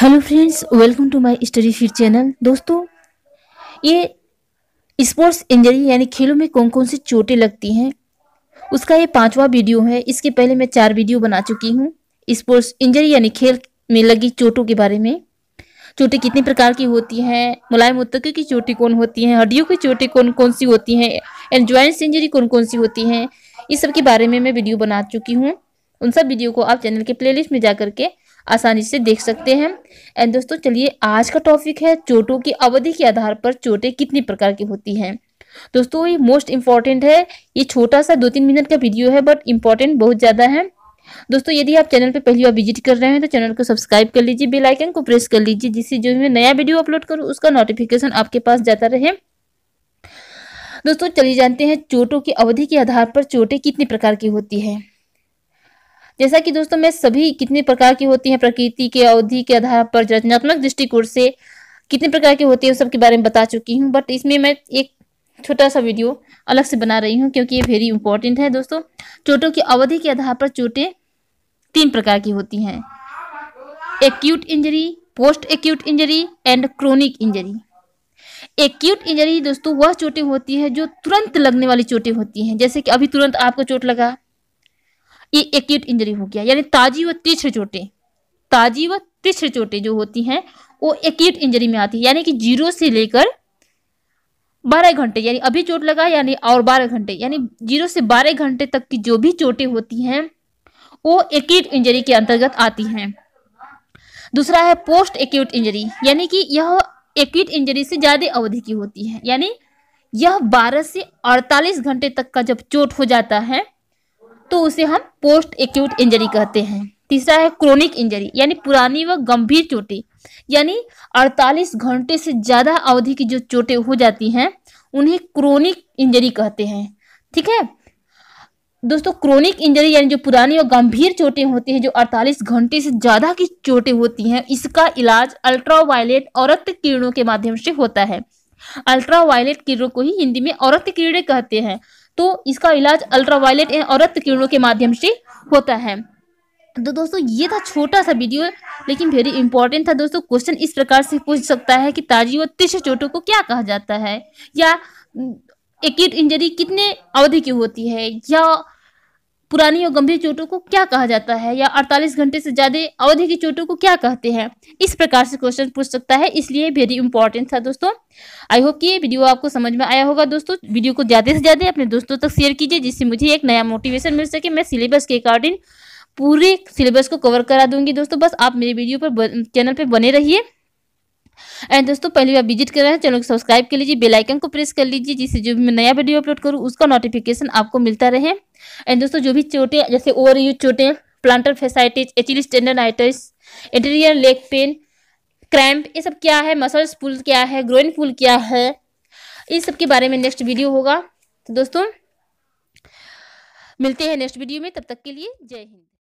hello friends welcome to my study feed channel दोस्तों ये sports injury यानी खेलों में कौन कौन सी चोटें लगती हैं उसका ये पांचवा वीडियो है इसके पहले मैं चार वीडियो बना चुकी हूँ स्पोर्ट्स इंजरी यानी खेल में लगी चोटों के बारे में चोटें कितने प्रकार की होती हैं मुलायम उत्तकों की चोटें कौन होती हैं हड्डियों की चोटें कौन कौन सी होती हैं एंड ज्वाइंट्स इंजरी कौन कौन सी होती हैं इस सब के बारे में मैं वीडियो बना चुकी हूँ उन सब वीडियो को आप चैनल के प्लेलिस्ट में जा करके आसानी से देख सकते हैं एंड दोस्तों चलिए आज का टॉपिक है चोटों की अवधि के आधार पर चोटें कितनी प्रकार की होती हैं दोस्तों ये मोस्ट इम्पॉर्टेंट है ये छोटा सा दो तीन मिनट का वीडियो है बट इम्पॉर्टेंट बहुत ज़्यादा है दोस्तों यदि आप चैनल पर पहली बार विजिट कर रहे हैं तो चैनल को सब्सक्राइब कर लीजिए बेल आइकन को प्रेस कर लीजिए जिससे जो मैं नया वीडियो अपलोड करूँ उसका नोटिफिकेशन आपके पास जाता रहे दोस्तों चलिए जानते हैं चोटों की अवधि के आधार पर चोटें कितनी प्रकार की होती है जैसा कि दोस्तों मैं सभी कितने प्रकार की होती है प्रकृति के अवधि के आधार पर रचनात्मक दृष्टिकोण से कितने प्रकार की होती है उस सबके बारे में बता चुकी हूँ बट इसमें मैं एक छोटा सा वीडियो अलग से बना रही हूँ क्योंकि ये वेरी इंपॉर्टेंट है दोस्तों चोटों की अवधि के आधार पर चोटें तीन प्रकार की होती हैं acute injury post acute injury and chronic injury acute injury दोस्तों वह चोटें होती है जो तुरंत लगने वाली चोटें होती हैं जैसे कि अभी तुरंत आपको चोट लगा ये एक्यूट इंजरी हो गया यानी ताजी व तीक्ष्ण चोटें ताजी व तीक्षण चोटें जो होती हैं वो एक्यूट इंजरी में आती है यानी कि जीरो से लेकर बारह घंटे यानी अभी चोट लगा यानी और बारह घंटे यानी जीरो से बारह घंटे तक की जो भी चोटें होती हैं वो एक्यूट इंजरी के अंतर्गत आती हैं दूसरा है पोस्ट एक्यूट इंजरी यानी कि यह एक्यूट इंजरी से ज़्यादा अवधि की होती है यानी यह 12 से 48 घंटे तक का जब चोट हो जाता है तो उसे हम पोस्ट एक्यूट इंजरी कहते हैं तीसरा है क्रोनिक इंजरी यानी पुरानी व गंभीर चोटें यानी 48 घंटे से ज़्यादा अवधि की जो चोटें हो जाती हैं उन्हें क्रोनिक इंजरी कहते हैं ठीक है दोस्तों क्रोनिक इंजरी यानी जो पुरानी और गंभीर चोटें होती हैं जो 48 घंटे से ज़्यादा की चोटें होती हैं इसका इलाज अल्ट्रावायलेट औरत किरणों के माध्यम से होता है अल्ट्रावायलेट किरणों को ही हिंदी में औरक्त किरणें कहते हैं तो इसका इलाज अल्ट्रावायलेट और रक्त किरणों के माध्यम से होता है तो दोस्तों ये था छोटा सा वीडियो लेकिन वेरी इंपॉर्टेंट था दोस्तों क्वेश्चन इस प्रकार से पूछ सकता है कि ताजी और तीस चोटों को क्या कहा जाता है या एक mm, इंजरी कितने अवधि की होती है या पुरानी और गंभीर चोटों को क्या कहा जाता है या 48 घंटे से ज्यादा अवधि की चोटों को क्या कहते हैं इस प्रकार से क्वेश्चन पूछ सकता है इसलिए वेरी इंपॉर्टेंट था दोस्तों आई होप कि ये वीडियो आपको समझ में आया होगा दोस्तों वीडियो को ज्यादा से ज्यादा अपने दोस्तों तक शेयर कीजिए जिससे मुझे एक नया मोटिवेशन मिल सके मैं सिलेबस के अकॉर्डिंग पूरे सिलेबस को कवर करा दूंगी दोस्तों बस आप मेरे वीडियो पर चैनल पर बने रहिए एंड दोस्तों पहली बार विजिट कर रहे हैं चैनल को सब्सक्राइब कर लीजिए बेल आइकन को प्रेस कर लीजिए जिससे जो भी मैं नया वीडियो अपलोड करूँ उसका नोटिफिकेशन आपको मिलता रहे एंड दोस्तों जो भी चोटें जैसे ओवर यूज चोटें plantar fasciitis Achilles tendinitis interior leg pain cramp ये सब क्या है मसल्स पुल क्या है ग्रोइन पुल क्या है इस सब के बारे में नेक्स्ट वीडियो होगा तो दोस्तों मिलते हैं नेक्स्ट वीडियो में तब तक के लिए जय हिंद